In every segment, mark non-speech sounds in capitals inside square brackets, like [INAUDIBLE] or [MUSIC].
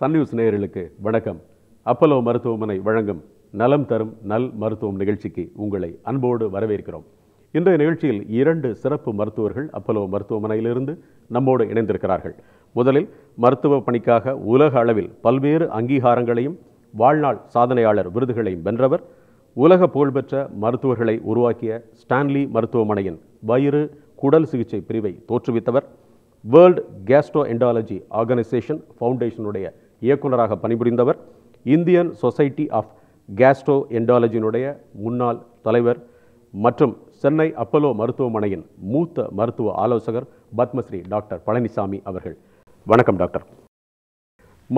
Sun news நேயர்களுக்கு வணக்கம் Apollo மருத்துவமனை வழங்கும் நலம் தரும் நல் மருத்துவம் நிகழ்ச்சிக்கு உங்களை அன்போடு வரவேற்கிறோம் இன்றைய நிகழ்ச்சியில் இரண்டு சிறப்பு மருத்துவர்கள் அப்பலோ மருத்துவமனையிலிருந்து நம்மோடு இணைந்திருக்கிறார்கள் முதலில் மருத்துவ பணிக்காக உலக அளவில் பல்வேறு அங்கீகாரங்களையும் வாழ்நாள் சாதனையாளர் விருதுகளையும் வென்றவர் உலக புகழ்பெற்ற மருத்துவர்களை உருவாக்கிய ஸ்டான்லி மருத்துவமனையின் வயிறு குடல் சிகிச்சை பிரிவை தோற்றுவித்தவர் வேர்ல்டு கேஸ்ட்ரோ எண்டாலஜி ஆர்கனைசேஷன் ஃபவுண்டேஷனுடைய இயக்குநராக பணிபுரிந்தவர் இந்தியன் சொசைட்டி ஆஃப் கேஸ்ட்ரோ எண்டாலஜினுடைய முன்னாள் தலைவர் மற்றும் சென்னை அப்பலோ மருத்துவமனையின் மூத்த மருத்துவ ஆலோசகர் பத்மஸ்ரீ டாக்டர் பழனிசாமி அவர்கள் வணக்கம் டாக்டர்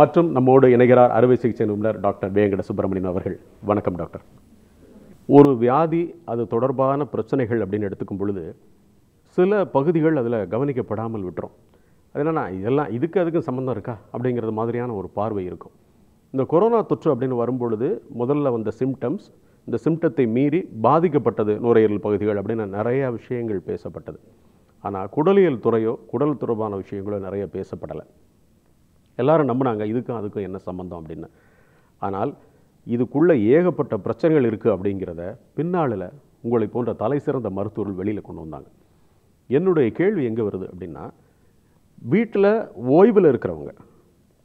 மற்றும் நம்மோடு இணைகிறார் அறுவை சிகிச்சை நிபுணர் டாக்டர் வேங்கட சுப்பிரமணியன் அவர்கள் வணக்கம் டாக்டர் ஒரு வியாதி அது தொடர்பான பிரச்சனைகள் அப்படின்னு எடுத்துக்கும் பொழுது சில பகுதிகள் அதில் கவனிக்கப்படாமல் விட்டுரும் அது என்னென்னா இதெல்லாம் இதுக்கு அதுக்கும் சம்மந்தம் இருக்கா அப்படிங்கிறது மாதிரியான ஒரு பார்வை இருக்கும் இந்த கொரோனா தொற்று அப்படின்னு வரும்பொழுது முதல்ல வந்த சிம்டம்ஸ் இந்த சிம்டத்தை மீறி பாதிக்கப்பட்டது நுரையீரல் பகுதிகள் அப்படின்னு நிறையா விஷயங்கள் பேசப்பட்டது ஆனால் குடலியல் துறையோ குடல் தொடர்பான விஷயங்களோ நிறைய பேசப்படலை எல்லாரும் நம்பினாங்க இதுக்கும் அதுக்கும் என்ன சம்மந்தம் அப்படின்னு ஆனால் இதுக்குள்ளே ஏகப்பட்ட பிரச்சனைகள் இருக்குது அப்படிங்கிறத பின்னாளில் உங்களை போன்ற தலை சிறந்த மருத்துவர்கள் வெளியில் கொண்டு வந்தாங்க என்னுடைய கேள்வி எங்கே வருது அப்படின்னா வீட்டில் ஓய்வில் இருக்கிறவங்க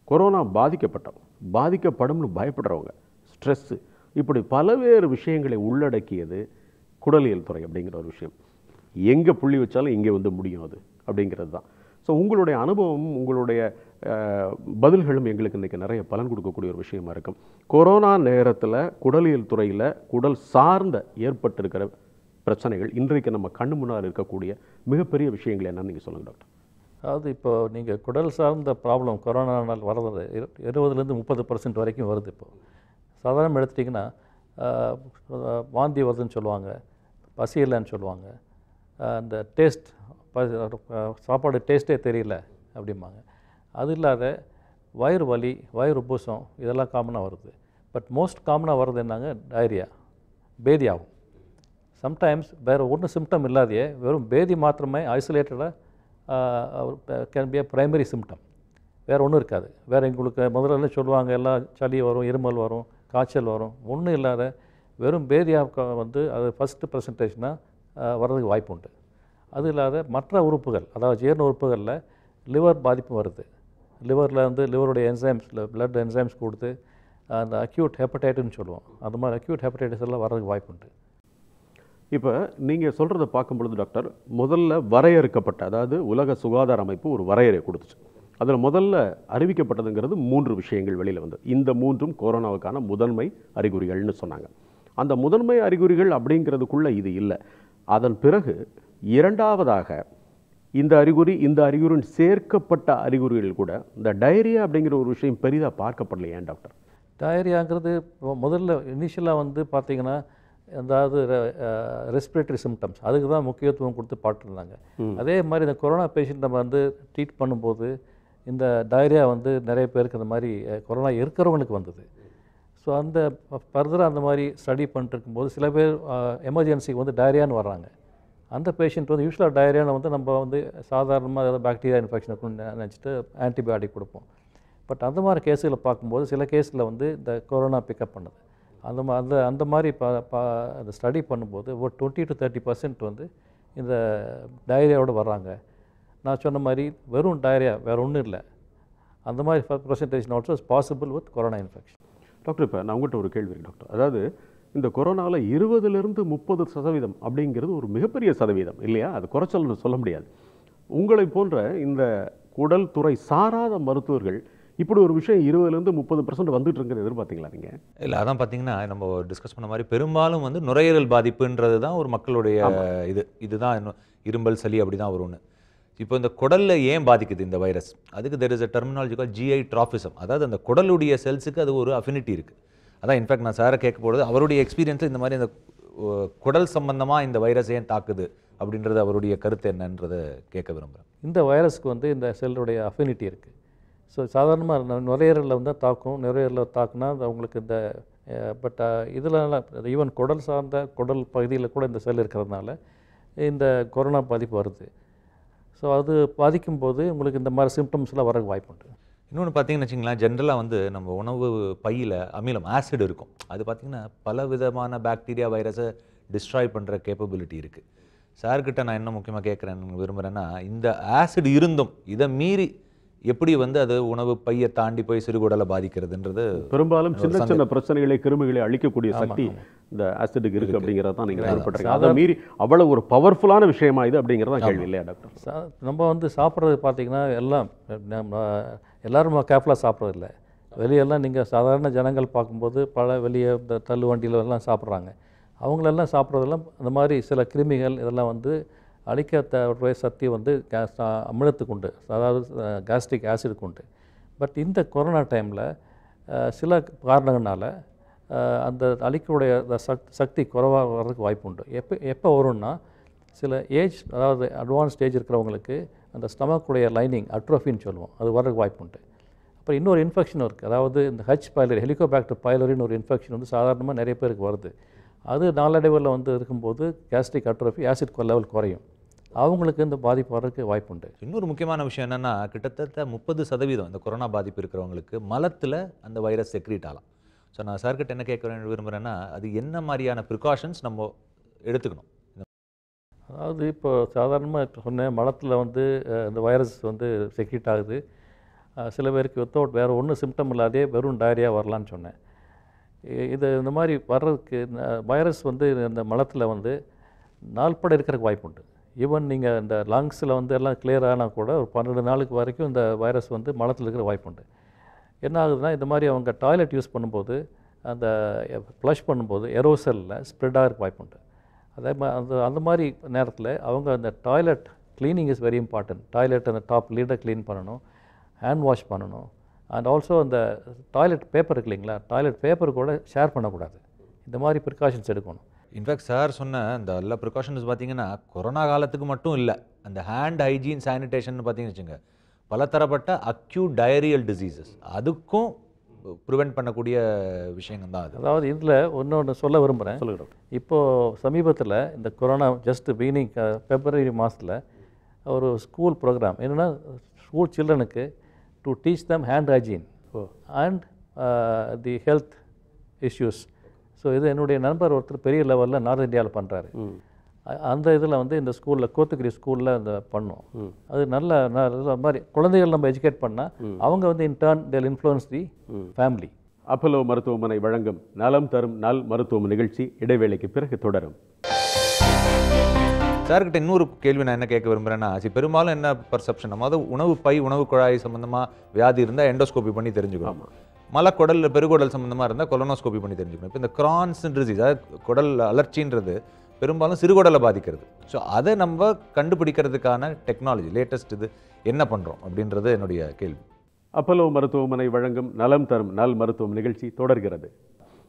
கொரோனா பாதிக்கப்பட்டவங்க பாதிக்கப்படும்னு பயப்படுறவங்க ஸ்ட்ரெஸ்ஸு இப்படி பலவேறு விஷயங்களை உள்ளடக்கியது குடலியல் துறை அப்படிங்கிற ஒரு விஷயம் எங்கே புள்ளி வச்சாலும் இங்கே வந்து முடியும் அது அப்படிங்கிறது தான் ஸோ உங்களுடைய அனுபவம் உங்களுடைய பதில்களும் எங்களுக்கு இன்றைக்கி நிறைய பலன் கொடுக்கக்கூடிய ஒரு விஷயமா இருக்கும் கொரோனா நேரத்தில் குடலியல் துறையில் குடல் சார்ந்த ஏற்பட்டிருக்கிற பிரச்சனைகள் இன்றைக்கு நம்ம கண்ணு முன்னால் இருக்கக்கூடிய மிகப்பெரிய விஷயங்கள் என்னன்னு நீங்கள் சொல்லுங்கள் டாக்டர் அதாவது இப்போ நீங்கள் குடல் சார்ந்த ப்ராப்ளம் கொரோனானால் வர்றது இருபதுலேருந்து முப்பது பர்சன்ட் வரைக்கும் வருது இப்போ சாதாரணம் எடுத்துட்டிங்கன்னா வாந்தி வருதுன்னு சொல்லுவாங்க பசி இல்லைன்னு சொல்லுவாங்க அந்த டேஸ்ட் சாப்பாடு டேஸ்ட்டே தெரியல அப்படிம்பாங்க அது இல்லாத வயிறு வலி வயிறு உப்புசம் இதெல்லாம் காமனாக வருது பட் மோஸ்ட் காமனாக வர்றது என்னங்க டயரியா பேதி ஆகும் சம்டைம்ஸ் வேறு ஒன்றும் சிம்டம் இல்லாதையே வெறும் பேதி மாத்திரமே ஐசோலேட்டடாக can be a primary symptom வேறு ஒன்றும் இருக்காது வேறு எங்களுக்கு முதல்ல சொல்லுவாங்க எல்லாம் சளி வரும் இருமல் வரும் காய்ச்சல் வரும் ஒன்றும் இல்லாத வெறும் பேரியாவுக்கு வந்து அது ஃபஸ்ட்டு ப்ரெசன்டேஷனாக வர்றதுக்கு வாய்ப்பு உண்டு அது இல்லாத மற்ற உறுப்புகள் அதாவது ஜீரண உறுப்புகளில் லிவர் பாதிப்பு வருது லிவரில் வந்து லிவருடைய என்சைம்ஸ் பிளட் என்சைம்ஸ் கொடுத்து அந்த அக்யூட் ஹெப்படைட்டுன்னு சொல்லுவோம் அந்த மாதிரி அக்யூட் ஹெப்படைட்டிஸ் எல்லாம் வர்றதுக்கு வாய்ப்பு உண்டு இப்போ நீங்கள் சொல்கிறத பார்க்கும் பொழுது டாக்டர் முதல்ல வரையறுக்கப்பட்ட அதாவது உலக சுகாதார அமைப்பு ஒரு வரையறை கொடுத்துச்சு அதில் முதல்ல அறிவிக்கப்பட்டதுங்கிறது மூன்று விஷயங்கள் வெளியில் வந்தது இந்த மூன்றும் கொரோனாவுக்கான முதன்மை அறிகுறிகள்னு சொன்னாங்க அந்த முதன்மை அறிகுறிகள் அப்படிங்கிறதுக்குள்ளே இது இல்லை அதன் பிறகு இரண்டாவதாக இந்த அறிகுறி இந்த அறிகுறின் சேர்க்கப்பட்ட அறிகுறிகள் கூட இந்த டைரியா அப்படிங்கிற ஒரு விஷயம் பெரிதாக பார்க்கப்படலையே டாக்டர் டயரியாங்கிறது முதல்ல இனிஷியலாக வந்து பார்த்திங்கன்னா அதாவது ரெஸ்பிரேட்டரி சிம்டம்ஸ் அதுக்கு தான் முக்கியத்துவம் கொடுத்து பாட்டுருந்தாங்க அதே மாதிரி இந்த கொரோனா பேஷண்ட் நம்ம வந்து ட்ரீட் பண்ணும்போது இந்த டயரியா வந்து நிறைய பேருக்கு இந்த மாதிரி கொரோனா இருக்கிறவங்களுக்கு வந்தது ஸோ அந்த ஃபர்தராக அந்த மாதிரி ஸ்டடி பண்ணிட்டு இருக்கும்போது சில பேர் எமர்ஜென்சிக்கு வந்து டயரியான்னு வர்றாங்க அந்த பேஷண்ட் வந்து யூஸ்வலாக டயரியாவில் வந்து நம்ம வந்து சாதாரணமாக ஏதாவது பாக்டீரியா இன்ஃபெக்ஷன் இருக்குன்னு நினச்சிட்டு ஆன்டிபயோட்டிக் கொடுப்போம் பட் அந்த மாதிரி கேஸுகளை பார்க்கும்போது சில கேஸில் வந்து இந்த கொரோனா பிக்கப் பண்ணுது அந்த மா அந்த அந்த மாதிரி பா பா அந்த ஸ்டடி பண்ணும்போது ஒரு டுவெண்ட்டி டு தேர்ட்டி பர்சன்ட் வந்து இந்த டயரியாவோடு வர்றாங்க நான் சொன்ன மாதிரி வெறும் டயரியா வேறு ஒன்றும் இல்லை அந்த மாதிரி percentage also is possible with corona infection doctor இப்போ நான் உங்கள்கிட்ட ஒரு கேள்வி டாக்டர் அதாவது இந்த கொரோனாவில் இருபதுலேருந்து முப்பது சதவீதம் அப்படிங்கிறது ஒரு மிகப்பெரிய சதவீதம் இல்லையா அது குறைச்சல்னு சொல்ல முடியாது உங்களை போன்ற இந்த குடல் துறை சாராத மருத்துவர்கள் இப்படி ஒரு விஷயம் இருபதுலேருந்து முப்பது பர்சன்ட் வந்துட்டு இருக்கிறது எதிர்பார்த்தீங்களா நீங்கள் இல்லை அதான் பார்த்தீங்கன்னா நம்ம டிஸ்கஸ் பண்ண மாதிரி பெரும்பாலும் வந்து நுரையீரல் பாதிப்புன்றது தான் ஒரு மக்களுடைய இது இதுதான் இரும்பல் சளி அப்படி தான் வரும்னு இப்போ இந்த குடலில் ஏன் பாதிக்குது இந்த வைரஸ் அதுக்கு there is a terminology call GI tropism அதாவது அந்த குடலுடைய செல்ஸுக்கு அது ஒரு அஃபினிட்டி இருக்குது அதான் இன்ஃபேக்ட் நான் சாரை கேட்க போகிறது அவருடைய எக்ஸ்பீரியன்ஸில் இந்த மாதிரி அந்த குடல் சம்பந்தமாக இந்த வைரஸ் ஏன் தாக்குது அப்படின்றது அவருடைய கருத்து என்னன்றதை கேட்க விரும்புகிறேன் இந்த வைரஸ்க்கு வந்து இந்த செல்லுடைய அஃபினிட்டி இருக்குது ஸோ சாதாரணமாக நுரையீரலில் வந்து தாக்கும் நுரையீரலில் தாக்குனா அது அவங்களுக்கு இந்த பட் இதெல்லாம் ஈவன் குடல் சார்ந்த குடல் பகுதியில் கூட இந்த செல் இருக்கிறதுனால இந்த கொரோனா பாதிப்பு வருது ஸோ அது பாதிக்கும் போது உங்களுக்கு இந்த மாதிரி சிம்டம்ஸ்லாம் வரக்கு வாய்ப்பு உண்டு இன்னொன்று பார்த்தீங்கன்னு வச்சிங்களேன் ஜென்ரலாக வந்து நம்ம உணவு பையில் அமிலம் ஆசிட் இருக்கும் அது பார்த்திங்கன்னா பல விதமான பாக்டீரியா வைரஸை டிஸ்ட்ராய் பண்ணுற கேப்பபிலிட்டி இருக்குது சார்கிட்ட நான் என்ன முக்கியமாக கேட்குறேன் விரும்புகிறேன்னா இந்த ஆசிட் இருந்தும் இதை மீறி எப்படி வந்து அது உணவு பையை தாண்டி போய் சிறுகுடலை பாதிக்கிறதுன்றது பெரும்பாலும் சின்ன சின்ன பிரச்சனைகளை கிருமிகளை அழிக்கக்கூடிய சக்தி இந்த ஆசிட்டுக்கு இருக்குது அப்படிங்கிறத தான் நீங்கள் அதை மீறி அவ்வளோ ஒரு பவர்ஃபுல்லான விஷயமா இது அப்படிங்கிறதா கேள்வி இல்லையா டாக்டர் நம்ம வந்து சாப்பிட்றது பார்த்தீங்கன்னா எல்லாம் எல்லாரும் கேர்ஃபுல்லாக சாப்பிட்றது இல்லை வெளியெல்லாம் நீங்கள் சாதாரண ஜனங்கள் பார்க்கும்போது பல வெளியே இந்த தள்ளு வண்டியிலெல்லாம் சாப்பிட்றாங்க அவங்களெல்லாம் சாப்பிட்றதெல்லாம் இந்த மாதிரி சில கிருமிகள் இதெல்லாம் வந்து அழிக்கக்கூடிய சக்தி வந்து கேஸ் அமிலத்துக்கு உண்டு அதாவது கேஸ்ட்ரிக் ஆசிடுக்கு உண்டு பட் இந்த கொரோனா டைமில் சில காரணங்களால் அந்த அழிக்கக்கூடிய சக் சக்தி குறைவாக வர்றதுக்கு வாய்ப்பு உண்டு எப்போ எப்போ வரும்னா சில ஏஜ் அதாவது அட்வான்ஸ் ஸ்டேஜ் இருக்கிறவங்களுக்கு அந்த ஸ்டமக்குடைய லைனிங் அட்ரோஃபின்னு சொல்லுவோம் அது வர்றதுக்கு வாய்ப்பு உண்டு அப்புறம் இன்னொரு இன்ஃபெக்ஷன் இருக்குது அதாவது இந்த ஹச் பைலரி ஹெலிகோபேக்டர் பைலரின்னு ஒரு இன்ஃபெக்ஷன் வந்து சாதாரணமாக நிறைய பேருக்கு வருது அது நாளடைவில் வந்து இருக்கும்போது கேஸ்ட்ரிக் அட்ரோஃபி ஆசிட் லெவல் குறையும் அவங்களுக்கு இந்த பாதிப்பு வர்றதுக்கு வாய்ப்பு உண்டு இன்னொரு முக்கியமான விஷயம் என்னென்னா கிட்டத்தட்ட முப்பது சதவீதம் இந்த கொரோனா பாதிப்பு இருக்கிறவங்களுக்கு மலத்தில் அந்த வைரஸ் செக்ரீட் ஆகலாம் ஸோ நான் சார்கிட்ட என்ன கேட்க விரும்புகிறேன்னா அது என்ன மாதிரியான ப்ரிகாஷன்ஸ் நம்ம எடுத்துக்கணும் அதாவது இப்போ சாதாரணமாக சொன்னேன் மலத்தில் வந்து இந்த வைரஸ் வந்து செக்ரீட் ஆகுது சில பேருக்கு வித்தவுட் வேறு ஒன்றும் சிம்டம் இல்லாதே வெறும் டயரியா வரலான்னு சொன்னேன் இது இந்த மாதிரி வர்றதுக்கு வைரஸ் வந்து இந்த மலத்தில் வந்து நாள்பட இருக்கிறதுக்கு வாய்ப்பு உண்டு ஈவன் நீங்கள் இந்த லங்ஸில் வந்து எல்லாம் கிளியர் ஆனால் கூட ஒரு பன்னெண்டு நாளுக்கு வரைக்கும் இந்த வைரஸ் வந்து மலத்தில் இருக்கிற வாய்ப்பு உண்டு என்ன ஆகுதுன்னா இந்த மாதிரி அவங்க டாய்லெட் யூஸ் பண்ணும்போது அந்த ஃப்ளஷ் பண்ணும்போது எரோசலில் ஆகிற இருக்க உண்டு அதே மாதிரி அந்த அந்த மாதிரி நேரத்தில் அவங்க அந்த toilet cleaning is very important toilet அந்த டாப் லீடை க்ளீன் பண்ணணும் ஹேண்ட் வாஷ் பண்ணணும் அண்ட் ஆல்சோ அந்த டாய்லெட் பேப்பர் இருக்கு இல்லைங்களா டாய்லெட் பேப்பர் கூட ஷேர் பண்ணக்கூடாது இந்த மாதிரி ப்ரிகாஷன்ஸ் எடுக்கணும் இன்ஃபேக்ட் சார் சொன்ன அந்த எல்லா ப்ரிகாஷன்ஸ் பார்த்தீங்கன்னா கொரோனா காலத்துக்கு மட்டும் இல்லை அந்த ஹேண்ட் ஹைஜீன் சானிடேஷன் பார்த்தீங்கன்னு வச்சுங்க பலதரப்பட்ட அக்யூட் டயரியல் டிசீசஸ் அதுக்கும் ப்ரிவெண்ட் பண்ணக்கூடிய விஷயங்கள் தான் அது அதாவது இதில் ஒன்று ஒன்று சொல்ல விரும்புகிறேன் சொல்லுங்கள் இப்போது சமீபத்தில் இந்த கொரோனா ஜஸ்ட் பீனிங் ஃபெப்ரவரி மாதத்தில் ஒரு ஸ்கூல் ப்ரோக்ராம் என்னென்னா ஸ்கூல் சில்ட்ரனுக்கு to teach them hand hygiene and the health issues so இது என்னுடைய நண்பர் ஒருத்தர் பெரிய லெவலில் நார்த் இந்தியாவில் பண்ணுறாரு அந்த இதில் வந்து இந்த ஸ்கூலில் கோத்துக்குடி ஸ்கூலில் இந்த பண்ணோம் அது நல்ல மாதிரி குழந்தைகள் நம்ம எஜுகேட் பண்ணால் அவங்க வந்து in turn they'll influence the family Apollo மருத்துவமனை வழங்கும் நலம் தரும் நல் மருத்துவம் நிகழ்ச்சி இடைவேளைக்கு பிறகு தொடரும் சார்கிட்ட இன்னொரு கேள்வி நான் என்ன கேட்க விரும்புகிறேன்னா சரி பெரும்பாலும் என்ன பர்செப்ஷன் நம்ம அதாவது உணவு பை உணவு குழாய் சம்மந்தமாக வியாதி இருந்தால் எண்டோஸ்கோபி பண்ணி தெரிஞ்சுக்கலாம் மலக்குடல் பெருகுடல் சம்மந்தமாக இருந்தால் கொலனோஸ்கோபி பண்ணி தெரிஞ்சுக்கணும் இப்போ இந்த கிரான்ஸ் டிசீஸ் அதாவது குடல் அலர்ச்சின்றது பெரும்பாலும் சிறுகுடலை பாதிக்கிறது ஸோ அதை நம்ம கண்டுபிடிக்கிறதுக்கான டெக்னாலஜி லேட்டஸ்ட் இது என்ன பண்ணுறோம் அப்படின்றது என்னுடைய கேள்வி அப்பலோ மருத்துவமனை வழங்கும் நலம் தரும் நல் மருத்துவம் நிகழ்ச்சி தொடர்கிறது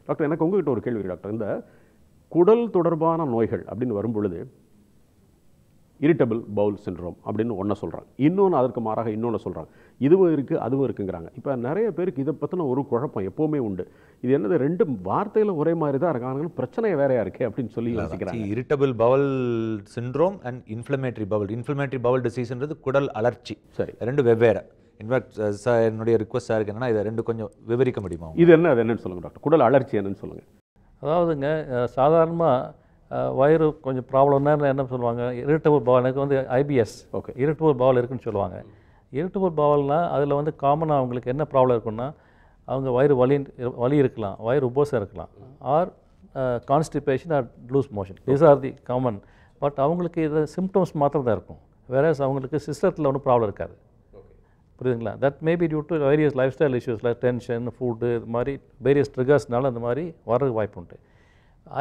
டாக்டர் எனக்கு உங்ககிட்ட ஒரு கேள்வி டாக்டர் இந்த குடல் தொடர்பான நோய்கள் அப்படின்னு வரும்பொழுது இரிட்டபிள் பவுல் சின்ரோம் அப்படின்னு ஒன்றை சொல்கிறாங்க இன்னொன்று அதற்கு மாறாக இன்னொன்று சொல்கிறாங்க இதுவும் இருக்குது அதுவும் இருக்குங்கிறாங்க இப்போ நிறைய பேருக்கு இதை பற்றின ஒரு குழப்பம் எப்போவுமே உண்டு இது என்னது ரெண்டு வார்த்தையில் ஒரே மாதிரி தான் இருக்காங்க பிரச்சனை வேறையாக இருக்குது அப்படின்னு சொல்லி யோசிக்கிறாங்க irritable bowel syndrome and inflammatory bowel inflammatory bowel டிசீஸ்ன்றது குடல் அலர்ச்சி சரி ரெண்டு வெவ்வேறு இன்ஃபேக்ட் சார் என்னுடைய ரிக்வஸ்ட் சார் என்னன்னா இதை ரெண்டு கொஞ்சம் விவரிக்க முடியுமா இது என்ன அது என்னன்னு சொல்லுங்கள் டாக்டர் குடல் அலர்ச்சி என்னன்னு சொல்லுங்கள் அதாவதுங்க சாதாரணமாக வயிறு கொஞ்சம் ப்ராப்ளம்னா என்ன சொல்லுவாங்க இரிட்டபிள் பவல் எனக்கு வந்து ஐபிஎஸ் ஓகே இரிட்டபிள் பவல் இருக்குன்னு சொல்லுவாங்க இரிட்டபிள் பவல்னால் அதில் வந்து காமனாக அவங்களுக்கு என்ன ப்ராப்ளம் இருக்குன்னா அவங்க வயிறு வலி வலி இருக்கலாம் வயிறு உபோசம் இருக்கலாம் or constipation or loose motion this are the common but அவங்களுக்கு இது சிம்டம்ஸ் மாத்திரம் தான் இருக்கும் வேறஸ் அவங்களுக்கு சிஸ்டத்தில் ஒன்றும் ப்ராப்ளம் இருக்காது புரியுதுங்களா that maybe due to various lifestyle இஷ்யூஸில் டென்ஷன் ஃபுட்டு இது மாதிரி வேரியஸ் ட்ரிகர்ஸ்னால அந்த மாதிரி வர்றதுக்கு வாய்ப்பு உண்டு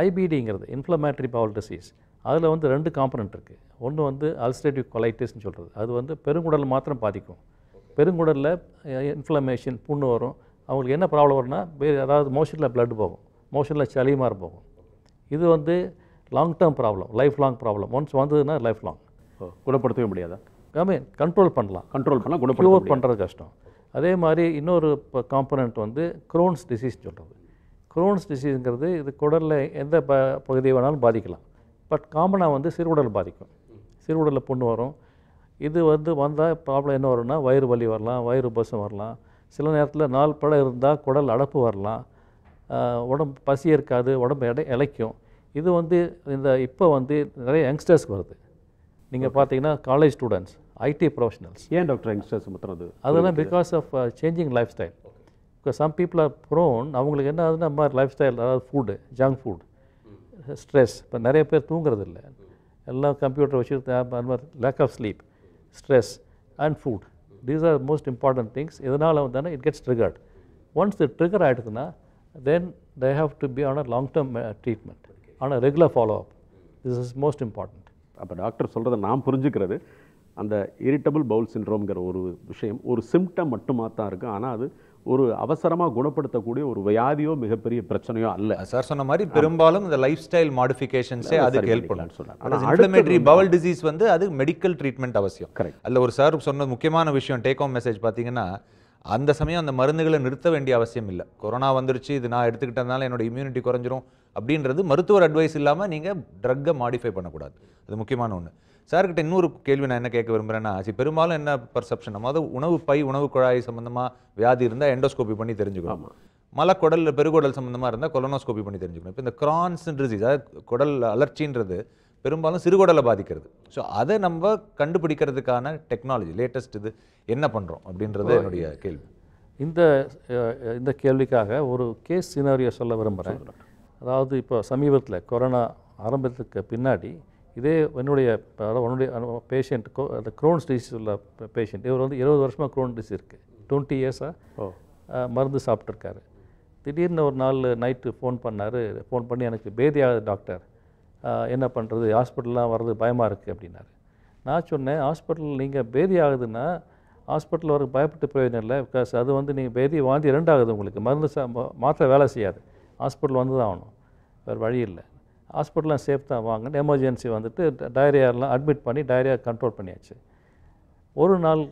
ஐபிடிங்கிறது இன்ஃப்ளமேட்ரி பவல் டிசீஸ் அதில் வந்து ரெண்டு காம்பனண்ட் இருக்குது ஒன்று வந்து அல்சரேட்டிவ் கொலைட்டிஸ்னு சொல்கிறது அது வந்து பெருங்குடல் மாத்திரம் பாதிக்கும் பெருங்குடலில் இன்ஃப்ளமேஷன் புண்ணு வரும் அவங்களுக்கு என்ன ப்ராப்ளம் வரும்னா அதாவது மோஷனில் ப்ளட் போகும் மோஷனில் சளி மாதிரி போகும் இது வந்து long term problem lifelong problem once வந்ததுன்னா லைஃப் லாங் குணப்படுத்தவே முடியாதா கம்மி கண்ட்ரோல் பண்ணலாம் கண்ட்ரோல் பண்ணலாம் குணப்படுத்த பண்ணுறது கஷ்டம் அதே மாதிரி இன்னொரு காம்பனண்ட் வந்து க்ரோன்ஸ் டிசீஸ் சொல்கிறது குரோன்ஸ் டிசீஸுங்கிறது இது குடலில் எந்த ப பகுதியை வேணாலும் பாதிக்கலாம் பட் காமனாக வந்து சிறுகுடல் பாதிக்கும் சிறுகுடலில் புண்ணு வரும் இது வந்து வந்தால் ப்ராப்ளம் என்ன வரும்னா வயிறு வலி வரலாம் வயிறு பசம் வரலாம் சில நேரத்தில் நாள் பழம் இருந்தால் குடல் அடப்பு வரலாம் உடம்பு பசி இருக்காது உடம்பு எடை இழைக்கும் இது வந்து இந்த இப்போ வந்து நிறைய யங்ஸ்டர்ஸ்க்கு வருது நீங்கள் பார்த்தீங்கன்னா காலேஜ் ஸ்டூடெண்ட்ஸ் ஐடி ப்ரொஃபஷனல்ஸ் ஏன் டாக்டர் யங்ஸ்டர்ஸ் மற்றது அதெல்லாம் because of changing lifestyle some people are prone அவங்களுக்கு என்ன ஆகுதுன்னா மாதிரி லைஃப் ஸ்டைல் அதாவது ஃபுட்டு ஜங்க் ஃபுட் ஸ்ட்ரெஸ் இப்போ நிறைய பேர் தூங்குறதில்ல எல்லாம் கம்ப்யூட்டர் வச்சுருக்க அது மாதிரி lack of sleep stress and food these are most important things இதனால் வந்தானே இட் கெட்ஸ் ட்ரிகர்ட் ஒன்ஸ் இது ட்ரிகர் ஆகிடுதுன்னா then they have to be on a long term treatment ஆனால் regular follow up this is most important அப்போ doctor சொல்கிறத நான் புரிஞ்சுக்கிறது அந்த இரிட்டபிள் பவுல் சின்ரோம்ங்கிற ஒரு விஷயம் ஒரு சிம்டம் மட்டுமா தான் இருக்குது ஆனால் அது ஒரு அவசரமாக குணப்படுத்தக்கூடிய ஒரு வியாதியோ மிகப்பெரிய பிரச்சனையோ அல்ல சார் சொன்ன மாதிரி பெரும்பாலும் இந்த லைஃப் ஸ்டைல் மாடிஃபிகேஷன்ஸே அது ஹெல்ப் பண்ணும் இன்ஃப்ளமேட்டரி பவல் டிசீஸ் வந்து அது மெடிக்கல் ட்ரீட்மெண்ட் அவசியம் கரெக்ட் ஒரு சார் சொன்ன முக்கியமான விஷயம் டேக் ஹோம் மெசேஜ் பார்த்தீங்கன்னா அந்த சமயம் அந்த மருந்துகளை நிறுத்த வேண்டிய அவசியம் இல்லை கொரோனா வந்துருச்சு இது நான் எடுத்துக்கிட்டதுனால என்னோட இம்யூனிட்டி குறைஞ்சிரும் அப்படின்றது மருத்துவர் அட்வைஸ் இல்லாமல் நீங்கள் ட்ரக்கை மாடிஃபை பண்ணக்கூடாது அது முக்கியமான ஒன்று சார்கிட்ட இன்னொரு கேள்வி நான் என்ன கேட்க விரும்புகிறேன்னா சரி பெரும்பாலும் என்ன பர்செப்ஷன் நம்ம அதாவது உணவு பை உணவு குழாய் சம்மந்தமாக வியாதி இருந்தால் எண்டோஸ்கோபி பண்ணி தெரிஞ்சுக்கணும் மலக்குடல் பெருகுடல் சம்மந்தமாக இருந்தால் கொலனோஸ்கோபி பண்ணி தெரிஞ்சுக்கணும் இப்போ இந்த கிரான்ஸ் டிசீஸ் அதாவது குடல் அலர்ச்சின்றது பெரும்பாலும் சிறுகுடலை பாதிக்கிறது ஸோ அதை நம்ம கண்டுபிடிக்கிறதுக்கான டெக்னாலஜி லேட்டஸ்ட் இது என்ன பண்ணுறோம் அப்படின்றது என்னுடைய கேள்வி இந்த இந்த கேள்விக்காக ஒரு கேஸ் சினாரியோ சொல்ல விரும்புகிறேன் அதாவது இப்போ சமீபத்தில் கொரோனா ஆரம்பத்துக்கு பின்னாடி இதே என்னுடைய உன்னுடைய பேஷண்ட்டுக்கோ அந்த குரோன்ஸ் டிசீஸ் உள்ள பேஷண்ட் இவர் வந்து இருபது வருஷமாக க்ரோன் டிசீஸ் இருக்குது டுவெண்ட்டி இயர்ஸாக மருந்து சாப்பிட்ருக்காரு திடீர்னு ஒரு நாள் நைட்டு ஃபோன் பண்ணார் ஃபோன் பண்ணி எனக்கு பேதியாகுது டாக்டர் என்ன பண்ணுறது ஹாஸ்பிட்டல்லாம் வர்றது பயமாக இருக்குது அப்படின்னாரு நான் சொன்னேன் ஹாஸ்பிட்டல் நீங்கள் பேதி ஆகுதுன்னா ஹாஸ்பிட்டல் வர பயப்பட்டு பிரயோஜனம் இல்லை பிகாஸ் அது வந்து நீங்கள் பேதி வாந்தி ரெண்டாகுது உங்களுக்கு மருந்து சா மாத்திரை வேலை செய்யாது ஹாஸ்பிட்டல் வந்து தான் ஆகணும் வேறு வழி இல்லை ஹாஸ்பிட்டலாம் சேஃப் தான் வாங்கினேன் எமர்ஜென்சி வந்துட்டு டைரியாலாம் அட்மிட் பண்ணி டைரியா கண்ட்ரோல் பண்ணியாச்சு ஒரு நாள்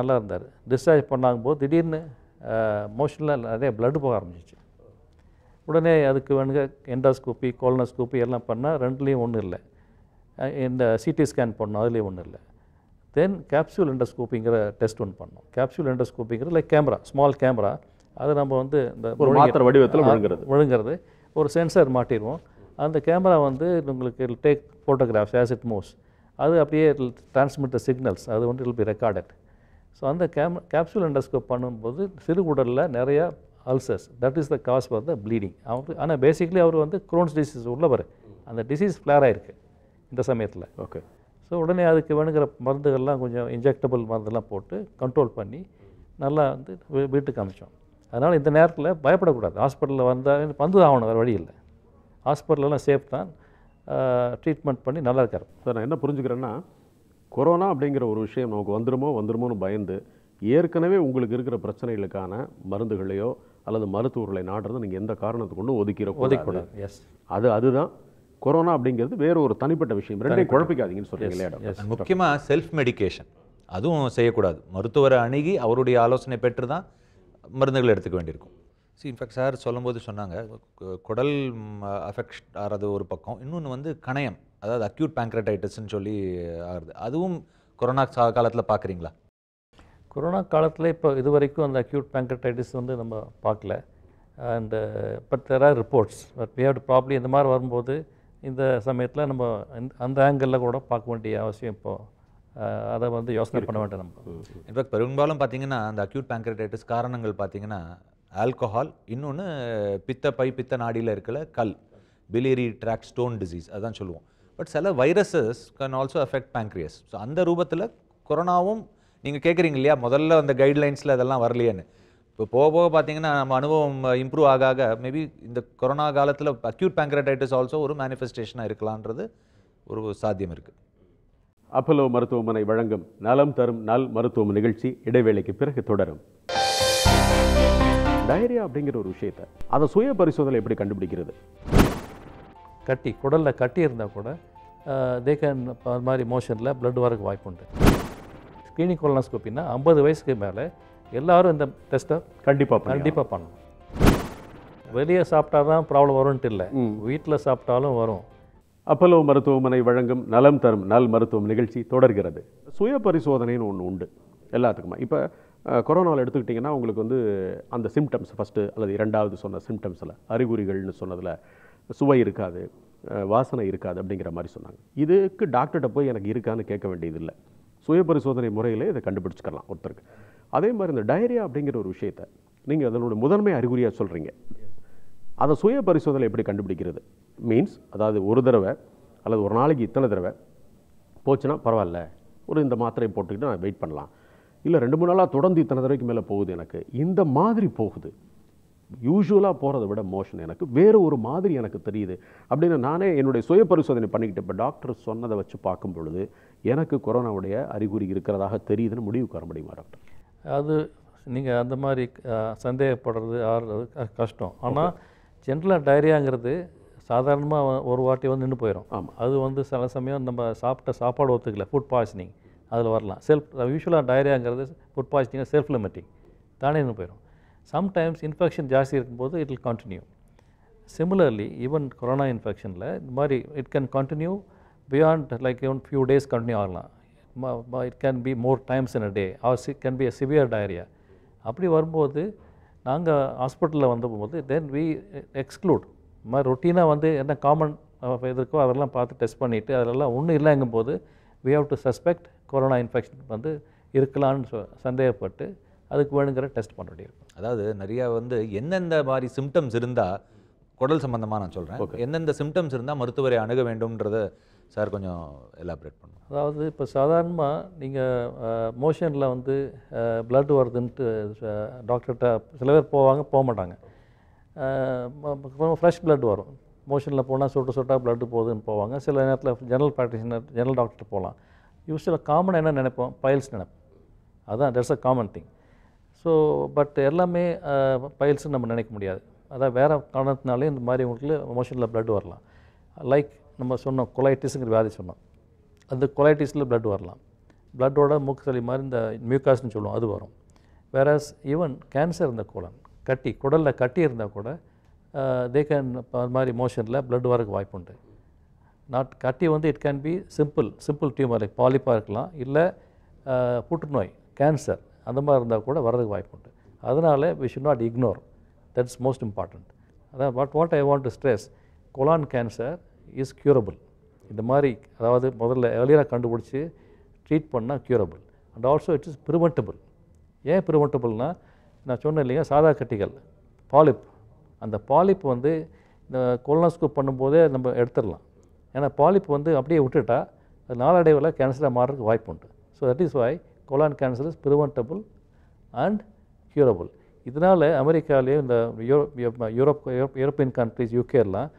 நல்லா இருந்தார் டிஸ்சார்ஜ் பண்ணாங்கும்போது திடீர்னு மோஷனில் நிறைய பிளட் போக ஆரம்பிச்சிச்சு உடனே அதுக்கு வேணுங்க எண்டாஸ்கோப்பி கோலனஸ்கோப்பி எல்லாம் பண்ணால் ரெண்டுலேயும் ஒன்றும் இல்லை இந்த சிடி ஸ்கேன் பண்ணோம் அதுலேயும் ஒன்றும் இல்லை தென் கேப்சூல் எண்டோஸ்கோப்பிங்கிற டெஸ்ட் ஒன்று பண்ணோம் கேப்சூல் எண்டோஸ்கோப்பிங்கிற லைக் கேமரா ஸ்மால் கேமரா அது நம்ம வந்து இந்த மாத்திர வடிவத்தில் விழுங்குறது விழுங்குறது ஒரு சென்சார் மாட்டிடுவோம் அந்த கேமரா வந்து உங்களுக்கு take photographs as it moves அது அப்படியே டிரான்ஸ்மிட் த சிக்னல்ஸ் அது வந்து இல் பி ரெக்கார்டட் ஸோ அந்த கேம் கேப்சூல் அண்டர்ஸ்கோப் பண்ணும்போது சிறுகுடலில் நிறையா ulcers that is the cause for the bleeding அவர் ஆனால் பேசிக்லி அவர் வந்து குரோன்ஸ் டிசீஸ் உள்ளவர் அந்த டிசீஸ் ஃப்ளேர் ஆகிருக்கு இந்த சமயத்தில் ஓகே ஸோ உடனே அதுக்கு வேணுங்கிற மருந்துகள்லாம் கொஞ்சம் இன்ஜெக்டபிள் மருந்தெல்லாம் போட்டு கண்ட்ரோல் பண்ணி நல்லா வந்து வீட்டுக்கு அமைச்சோம் அதனால் இந்த நேரத்தில் பயப்படக்கூடாது ஹாஸ்பிட்டலில் வந்தால் பந்து ஆகணும் வேறு வழி இல்லை ஹாஸ்பிட்டலெலாம் சேஃப் தான் ட்ரீட்மெண்ட் பண்ணி நல்லா இருக்கார் சார் நான் என்ன புரிஞ்சுக்கிறேன்னா கொரோனா அப்படிங்கிற ஒரு விஷயம் நமக்கு வந்துடுமோ வந்துடுமோன்னு பயந்து ஏற்கனவே உங்களுக்கு இருக்கிற பிரச்சனைகளுக்கான மருந்துகளையோ அல்லது மருத்துவர்களை நாடுறது நீங்கள் எந்த காரணத்துக்கு கொண்டு ஒதுக்கிறோம் ஒதுக்கூடாது எஸ் அது அதுதான் கொரோனா அப்படிங்கிறது வேறு ஒரு தனிப்பட்ட விஷயம் ரெண்டையும் குழப்பிக்காதீங்கன்னு சொல்கிறீங்களே முக்கியமாக செல்ஃப் மெடிக்கேஷன் அதுவும் செய்யக்கூடாது மருத்துவரை அணுகி அவருடைய ஆலோசனை பெற்று தான் மருந்துகளை எடுத்துக்க வேண்டியிருக்கும் சி இன்ஃபேக்ட் சார் சொல்லும்போது சொன்னாங்க குடல் அஃபெக்ட் ஆகிறது ஒரு பக்கம் இன்னொன்று வந்து கணையம் அதாவது அக்யூட் பேங்க்ரட்டைட்டிஸ்ன்னு சொல்லி ஆகுது அதுவும் கொரோனா காலத்தில் பார்க்குறீங்களா கொரோனா காலத்தில் இப்போ இது வரைக்கும் அந்த அக்யூட் பேங்க்ரட்டைட்டிஸ் வந்து நம்ம பார்க்கல அந்த but reports but we have probably இந்த மாதிரி வரும்போது இந்த சமயத்தில் நம்ம அந்த ஆங்கிளில் கூட பார்க்க வேண்டிய அவசியம் இப்போது அதை வந்து யோசனை பண்ண வேண்டாம் நம்ம இன்ஃபேக்ட் பெரும்பாலும் பார்த்தீங்கன்னா அந்த அக்யூட் பேங்க்ரட்டைட்டிஸ் காரணங்கள் பார்த்தீங்கன்னா ஆல்கஹால் இன்னொன்று பித்த பை பித்த நாடியில் இருக்கிற கல் பிலேரி ட்ராக் ஸ்டோன் டிசீஸ் அதான் சொல்லுவோம் பட் சில viruses can also affect pancreas so அந்த ரூபத்தில் கொரோனாவும் நீங்கள் கேட்குறீங்க இல்லையா முதல்ல அந்த கைட்லைன்ஸில் அதெல்லாம் வரலையேன்னு இப்போ போக போக பார்த்தீங்கன்னா நம்ம அனுபவம் இம்ப்ரூவ் ஆக ஆக மேபி இந்த கொரோனா காலத்தில் அக்யூட் பேங்க்ரடைட்டிஸ் ஆல்சோ ஒரு மேனிஃபெஸ்டேஷனாக இருக்கலான்றது ஒரு சாத்தியம் இருக்குது அப்பலோ மருத்துவமனை வழங்கும் நலம் தரும் நல் மருத்துவம் நிகழ்ச்சி இடைவேளைக்கு பிறகு தொடரும் டயரியா அப்படிங்கிற ஒரு விஷயத்தை அதை சுய பரிசோதனை எப்படி கண்டுபிடிக்கிறது கட்டி குடலில் கட்டி இருந்தால் கூட தே கேன் அது மாதிரி மோஷனில் ப்ளட் வரக்கு வாய்ப்பு உண்டு ஸ்க்ரீனிங் கொலனாஸ்கோப்பின்னா ஐம்பது வயசுக்கு மேலே எல்லாரும் இந்த டெஸ்ட்டை கண்டிப்பாக கண்டிப்பாக பண்ணணும் வெளியே சாப்பிட்டா தான் ப்ராப்ளம் வரும்ன்ட்டு இல்லை வீட்டில் சாப்பிட்டாலும் வரும் அப்பலோ மருத்துவமனை வழங்கும் நலம் தரும் நல் மருத்துவம் நிகழ்ச்சி தொடர்கிறது சுய பரிசோதனைன்னு ஒன்று உண்டு எல்லாத்துக்குமா இப்போ கொரோனாவில் எடுத்துக்கிட்டிங்கன்னா உங்களுக்கு வந்து அந்த சிம்டம்ஸ் ஃபஸ்ட்டு அல்லது இரண்டாவது சொன்ன சிம்டம்ஸில் அறிகுறிகள்னு சொன்னதில் சுவை இருக்காது வாசனை இருக்காது அப்படிங்கிற மாதிரி சொன்னாங்க இதுக்கு டாக்டர்கிட்ட போய் எனக்கு இருக்கான்னு கேட்க வேண்டியதில்லை சுய பரிசோதனை முறையில் இதை கண்டுபிடிச்சிக்கலாம் ஒருத்தருக்கு அதே மாதிரி இந்த டயரியா அப்படிங்கிற ஒரு விஷயத்த நீங்கள் அதனோட முதன்மை அறிகுறியாக சொல்கிறீங்க அதை சுய பரிசோதனை எப்படி கண்டுபிடிக்கிறது மீன்ஸ் அதாவது ஒரு தடவை அல்லது ஒரு நாளைக்கு இத்தனை தடவை போச்சுன்னா பரவாயில்ல ஒரு இந்த மாத்திரையை போட்டுக்கிட்டு நான் வெயிட் பண்ணலாம் இல்லை ரெண்டு மூணு நாளாக தொடர்ந்து இத்தனை தடவைக்கு மேலே போகுது எனக்கு இந்த மாதிரி போகுது யூஸ்வலாக போகிறத விட மோஷன் எனக்கு வேறு ஒரு மாதிரி எனக்கு தெரியுது அப்படின்னு நானே என்னுடைய சுய பரிசோதனை பண்ணிக்கிட்டு இப்போ டாக்டர் சொன்னதை வச்சு பார்க்கும் பொழுது எனக்கு கொரோனாவுடைய அறிகுறி இருக்கிறதாக தெரியுதுன்னு முடிவுக்கு வர முடியுமா டாக்டர் அது நீங்கள் அந்த மாதிரி சந்தேகப்படுறது ஆறுறது கஷ்டம் ஆனால் ஜென்ரலாக டைரியாங்கிறது சாதாரணமாக ஒரு வாட்டி வந்து நின்று போயிடும் ஆமாம் அது வந்து சில சமயம் நம்ம சாப்பிட்ட சாப்பாடு ஒத்துக்கல ஃபுட் பாய்சனிங் அதில் வரலாம் செல்ஃப் யூஸ்வலாக டயரியாங்கிறது ஃபுட் பாய்சனிங்காக செல்ஃப் லிமிட்டிங் தானே போயிடும் சம்டைம்ஸ் இன்ஃபெக்ஷன் ஜாஸ்தி இருக்கும்போது it will continue similarly even corona இன்ஃபெக்ஷனில் இந்த மாதிரி it can continue beyond like even few days continue ஆகலாம் it can be more times in a day or she can be a severe diarrhoea அப்படி வரும்போது நாங்கள் ஹாஸ்பிட்டலில் வந்த போது தென் வி எக்ஸ்க்ளூட் இந்த மாதிரி ரொட்டீனாக வந்து என்ன காமன் இது இருக்கோ அதெல்லாம் பார்த்து டெஸ்ட் பண்ணிவிட்டு அதெல்லாம் ஒன்றும் இல்லைங்கும் போது we have to suspect corona infection வந்து இருக்கலான்னு சொ சந்தேகப்பட்டு அதுக்கு வேணுங்கிற டெஸ்ட் பண்ண வேண்டியிருக்கும் அதாவது நிறையா வந்து எந்தெந்த மாதிரி சிம்டம்ஸ் இருந்தால் குடல் சம்மந்தமாக நான் சொல்கிறேன் எந்தெந்த சிம்டம்ஸ் இருந்தால் மருத்துவரை அணுக வேண்டும்ன்றத சார் கொஞ்சம் எலாபரேட் பண்ணும் அதாவது இப்போ சாதாரணமாக நீங்கள் மோஷனில் வந்து பிளட் வருதுன்ட்டு டாக்டர்கிட்ட சில பேர் போவாங்க போக மாட்டாங்க ஃப்ரெஷ் பிளட் வரும் மோஷனில் போனால் சொட்டு சொட்டாக பிளட்டு போகுதுன்னு போவாங்க சில நேரத்தில் ஜெனரல் ப்ராக்டிஷனர் ஜெனரல் டாக்டர் போகலாம் யூஸ்வலாக காமனாக என்ன நினைப்போம் பைல்ஸ் நினைப்போம் அதான் that's a common thing so but எல்லாமே பயல்ஸ்ன்னு நம்ம நினைக்க முடியாது அதான் வேறு காரணத்தினாலே இந்த மாதிரி உங்களுக்கு மோஷனில் பிளட் வரலாம் லைக் நம்ம சொன்னோம் கொலைட்டிஸுங்கிற வியாதி சொன்னோம் அந்த கொலைட்டிஸில் பிளட் வரலாம் பிளட்டோட மூக்கு சளி மாதிரி இந்த மியூகாஸ்ன்னு சொல்லுவோம் அது வரும் வேறஸ் ஈவன் கேன்சர் இருந்த கோலன் கட்டி குடலில் கட்டி இருந்தால் கூட தே கேன் மாதிரி மோஷனில் பிளட் வரக்கு உண்டு நாட் கட்டி வந்து it can be simple simple tumour like பாலிப்பாக இருக்கலாம் இல்லை புற்றுநோய் கேன்சர் அந்த மாதிரி இருந்தால் கூட வர்றதுக்கு வாய்ப்பு உண்டு அதனால் we should not ignore that's most important அதான் but what I want to stress colon cancer is curable இந்த மாதிரி அதாவது முதல்ல ஏர்லியராக கண்டுபிடிச்சி ட்ரீட் பண்ணால் curable and also it is preventable ஏன் ப்ரிவென்டபிள்னால் நான் சொன்னேன் இல்லைங்க சாதா கட்டிகள் பாலிப் அந்த பாலிப் வந்து இந்த கொலனாஸ்கோப் பண்ணும்போதே நம்ம எடுத்துடலாம் ஏன்னா பாலிப் வந்து அப்படியே விட்டுட்டா அது நாளடைவில் கேன்சராக மாறுறதுக்கு வாய்ப்பு உண்டு so that is why colon cancer is preventable and curable இதனால் அமெரிக்காவிலேயே இந்த யூரோப் யூரோப்பியன் கண்ட்ரிஸ் யூகேலாம்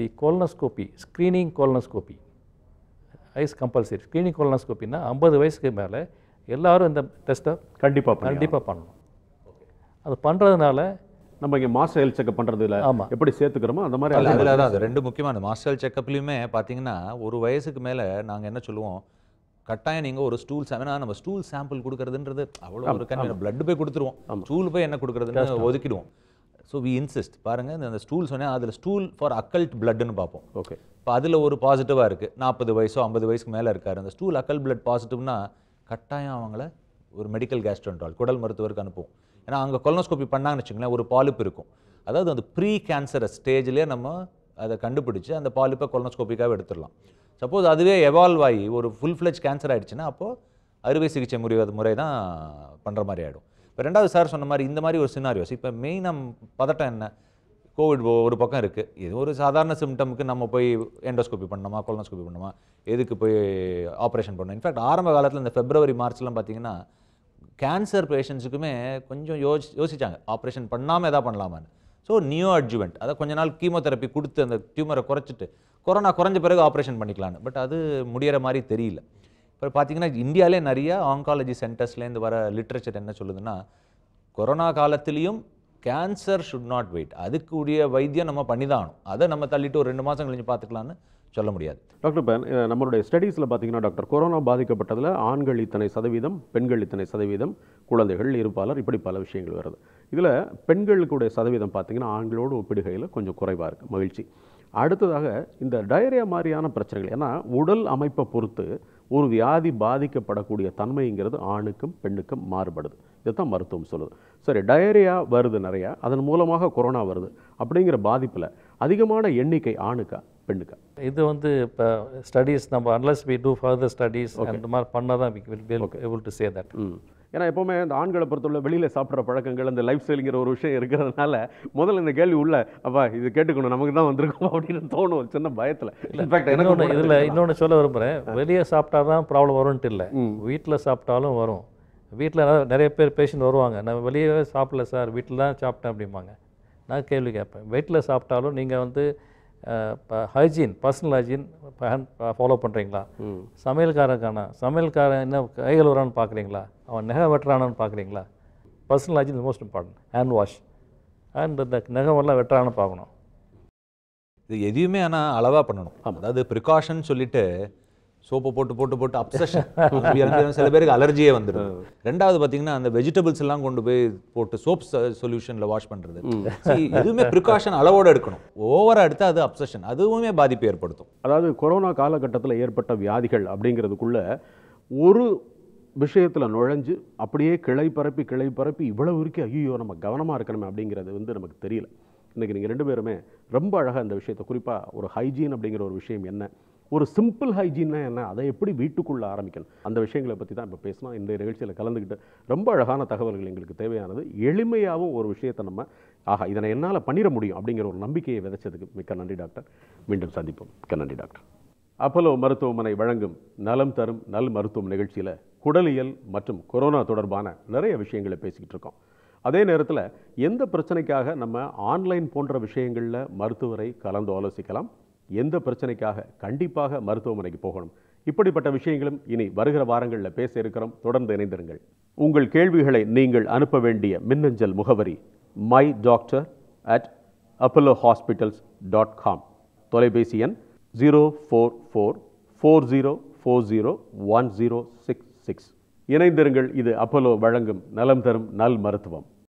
the colonoscopy screening colonoscopy is compulsory screening கோலனஸ்கோப்பின்னா ஐம்பது வயசுக்கு மேலே எல்லோரும் இந்த டெஸ்ட்டை கண்டிப்பாக கண்டிப்பாக பண்ணணும் அது பண்ணுறதுனால நம்ம இங்கே மாஸ்டர் ஹெல்த் செக்அப் பண்ணுறதுல எப்படி சேர்த்துக்கிறோமோ அந்த மாதிரி அதில் அதில் அது ரெண்டு முக்கியமான மாஸ்டர் ஹெல்த் செக்அப்லையுமே பார்த்தீங்கன்னா ஒரு வயசுக்கு மேலே நாங்கள் என்ன சொல்லுவோம் கட்டாயம் நீங்கள் ஒரு ஸ்டூல் ஏன்னா நம்ம ஸ்டூல் சாம்பிள் கொடுக்குறதுன்றது அவ்வளோ ஒரு கண்ணு பிளட் போய் கொடுத்துருவோம் ஸ்டூல் போய் என்ன கொடுக்குறதுன்னு ஒதுக்கிடுவோம் ஸோ வி இன்சிஸ்ட் பாருங்கள் அந்த ஸ்டூல் சொன்னால் அதில் ஸ்டூல் ஃபார் அக்கல்ட் பிளட்னு பார்ப்போம் ஓகே இப்போ அதில் ஒரு பாசிட்டிவாக இருக்குது நாற்பது வயசோ ஐம்பது வயசுக்கு மேலே இருக்கார் அந்த ஸ்டூல் அக்கல் பிளட் பாசிட்டிவ்னா கட்டாயம் அவங்கள ஒரு மெடிக்கல் கேஸ்ட்ரன்ட்ரால் குடல் மருத்துவருக்கு அனுப்புவோம் ஏன்னா அங்கே கொலனோஸ்கோபி பண்ணாங்கன்னு வச்சுங்களேன் ஒரு பாலிப் இருக்கும் அதாவது அந்த ப்ரீ கேன்சரை ஸ்டேஜ்லேயே நம்ம அதை கண்டுபிடிச்சி அந்த பாலிப்பை கொலனோஸ்கோபிக்காக எடுத்துடலாம் சப்போஸ் அதுவே எவால்வ் ஆகி ஒரு ஃபுல் ஃப்ளெஜ் கேன்சர் ஆகிடுச்சுன்னா அப்போது அறுவை சிகிச்சை முறை முறை தான் பண்ணுற மாதிரி ஆகிடும் இப்போ ரெண்டாவது சார் சொன்ன மாதிரி இந்த மாதிரி ஒரு சினாரியோஸ் இப்போ மெயின் நம் பதட்டம் என்ன கோவிட் ஒரு பக்கம் இருக்குது இது ஒரு சாதாரண சிம்டமுக்கு நம்ம போய் எண்டோஸ்கோபி பண்ணணுமா கொலனோஸ்கோபி பண்ணணுமா எதுக்கு போய் ஆப்ரேஷன் பண்ணணும் இன்ஃபேக்ட் ஆரம்ப காலத்தில் இந்த ஃபெப்ரவரி மார்ச்லாம் பார்த்தீங்கன்னா கேன்சர் பேஷண்ட்ஸுக்குமே கொஞ்சம் யோசி யோசித்தாங்க ஆப்ரேஷன் பண்ணாமல் எதாவது பண்ணலாமான்னு ஸோ நியூ அட்ஜுவெண்ட் அதை கொஞ்ச நாள் கீமோதெரப்பி கொடுத்து அந்த டியூமரை குறைச்சிட்டு கொரோனா குறைஞ்ச பிறகு ஆப்ரேஷன் பண்ணிக்கலான்னு பட் அது முடிகிற மாதிரி தெரியல இப்போ பார்த்தீங்கன்னா இந்தியாவிலே நிறைய ஆங்காலஜி சென்டர்ஸ்லேருந்து வர லிட்ரேச்சர் என்ன சொல்லுதுன்னா கொரோனா காலத்துலேயும் கேன்சர் ஷுட் நாட் வெயிட் அதுக்குரிய வைத்தியம் நம்ம பண்ணி தான் ஆகணும் அதை நம்ம தள்ளிட்டு ஒரு ரெண்டு மாதம் கழிஞ்சு பார்த்துக்கலான்னு சொல்ல முடியாது டாக்டர் இப்போ நம்மளுடைய ஸ்டடீஸில் பார்த்தீங்கன்னா டாக்டர் கொரோனா பாதிக்கப்பட்டதில் ஆண்கள் இத்தனை சதவீதம் பெண்கள் இத்தனை சதவீதம் குழந்தைகள் இருப்பாளர் இப்படி பல விஷயங்கள் வருது இதில் பெண்களுக்குடைய சதவீதம் பார்த்தீங்கன்னா ஆண்களோடு ஒப்பிடுகையில் கொஞ்சம் குறைவாக இருக்குது மகிழ்ச்சி அடுத்ததாக இந்த டயரியா மாதிரியான பிரச்சனைகள் ஏன்னா உடல் அமைப்பை பொறுத்து ஒரு வியாதி பாதிக்கப்படக்கூடிய தன்மைங்கிறது ஆணுக்கும் பெண்ணுக்கும் மாறுபடுது இதுதான் மருத்துவம் சொல்லுது சரி டயரியா வருது நிறையா அதன் மூலமாக கொரோனா வருது அப்படிங்கிற பாதிப்பில் அதிகமான எண்ணிக்கை ஆணுக்கா பெண்ணுக்கா இது வந்து இப்போ ஸ்டடீஸ் நம்ம unless we do further studies அந்த மாதிரி பண்ணால் தான் will able to say that ஏன்னா எப்பவுமே இந்த ஆண்களை பொறுத்தவரை வெளியில் சாப்பிட்ற பழக்கங்கள் அந்த லைஃப் ஸ்டைலுங்கிற ஒரு விஷயம் இருக்கிறதுனால முதல்ல இந்த கேள்வி உள்ள அப்பா இது கேட்டுக்கணும் நமக்கு தான் வந்திருக்கோம் அப்படின்னு தோணும் சின்ன பயத்தில் இன்ஃபேக்ட் ஒன்று இதில் இன்னொன்று சொல்ல விரும்புகிறேன் வெளியே சாப்பிட்டா தான் ப்ராப்ளம் வரும்ன்ட்டு இல்லை வீட்டில் சாப்பிட்டாலும் வரும் வீட்டில் நிறைய பேர் பேஷண்ட் வருவாங்க நான் வெளியே சாப்பிடல சார் வீட்டில் தான் சாப்பிட்டேன் அப்படிம்பாங்க நான் கேள்வி கேட்பேன் வீட்டில் சாப்பிட்டாலும் நீங்கள் வந்து இப்போ ஹைஜீன் பர்சனல் ஹைஜீன் ஃபாலோ பண்ணுறீங்களா சமையல்காரக்கான சமையல்காரன் என்ன கைகள் வரான்னு பார்க்குறீங்களா அவன் நெகை வெட்டுறானு பார்க்குறீங்களா personal hygiene most important hand wash and இந்த நெகவெல்லாம் வெட்டுறான்னு பார்க்கணும் இது எதையுமே ஆனால் அளவாக பண்ணணும் அதாவது ப்ரிகாஷன் சொல்லிட்டு சோப்பு போட்டு போட்டு போட்டு அப்சஷன் [LAUGHS] சில பேருக்கு அலர்ஜியே வந்துடும் ரெண்டாவது பார்த்தீங்கன்னா அந்த வெஜிடபிள்ஸ் எல்லாம் கொண்டு போய் போட்டு சோப் சொல்யூஷனில் வாஷ் பண்ணுறது எதுவுமே ப்ரிகாஷன் அளவோடு எடுக்கணும் ஓவராக எடுத்தால் அது அப்சஷன் அதுவுமே பாதிப்பு ஏற்படுத்தும் அதாவது கொரோனா காலகட்டத்தில் ஏற்பட்ட வியாதிகள் அப்படிங்கிறதுக்குள்ள ஒரு விஷயத்தில் நுழைஞ்சு அப்படியே கிளை பரப்பி கிளை பரப்பி இவ்வளவு இருக்கு ஐயோ நம்ம கவனமாக இருக்கணுமே அப்படிங்கிறது வந்து நமக்கு தெரியல இன்றைக்கி நீங்கள் ரெண்டு பேருமே ரொம்ப அழகாக இந்த விஷயத்தை குறிப்பாக ஒரு ஹைஜீன் அப்படிங்கிற ஒரு விஷயம் என்ன ஒரு சிம்பிள் ஹைஜீன்னா என்ன அதை எப்படி வீட்டுக்குள்ளே ஆரம்பிக்கணும் அந்த விஷயங்களை பற்றி தான் இப்போ பேசணும் இந்த நிகழ்ச்சியில் கலந்துக்கிட்டு ரொம்ப அழகான தகவல்கள் எங்களுக்கு தேவையானது எளிமையாகவும் ஒரு விஷயத்தை நம்ம ஆஹா இதனை என்னால் பண்ணிட முடியும் அப்படிங்கிற ஒரு நம்பிக்கையை விதைச்சதுக்கு மிக்க நன்றி டாக்டர் மீண்டும் சந்திப்போம் மிக்க நன்றி டாக்டர் அப்பலோ மருத்துவமனை வழங்கும் நலம் தரும் நல் மருத்துவம் நிகழ்ச்சியில் குடலியல் மற்றும் கொரோனா தொடர்பான நிறைய விஷயங்களை பேசிக்கிட்டு இருக்கோம் அதே நேரத்தில் எந்த பிரச்சனைக்காக நம்ம ஆன்லைன் போன்ற விஷயங்களில் மருத்துவரை கலந்து ஆலோசிக்கலாம் எந்த பிரச்சனைக்காக கண்டிப்பாக மருத்துவமனைக்கு போகணும் இப்படிப்பட்ட விஷயங்களும் இனி வருகிற வாரங்களில் பேச இருக்கிறோம் தொடர்ந்து இணைந்திருங்கள் உங்கள் கேள்விகளை நீங்கள் அனுப்ப வேண்டிய மின்னஞ்சல் முகவரி my doctor at Apollo hospitals dot com தொலைபேசி எண் zero four four four zero four zero one zero six six இணைந்திருங்கள் இது அப்பல்லோ வழங்கும் நலம் தரும் நல் மருத்துவம்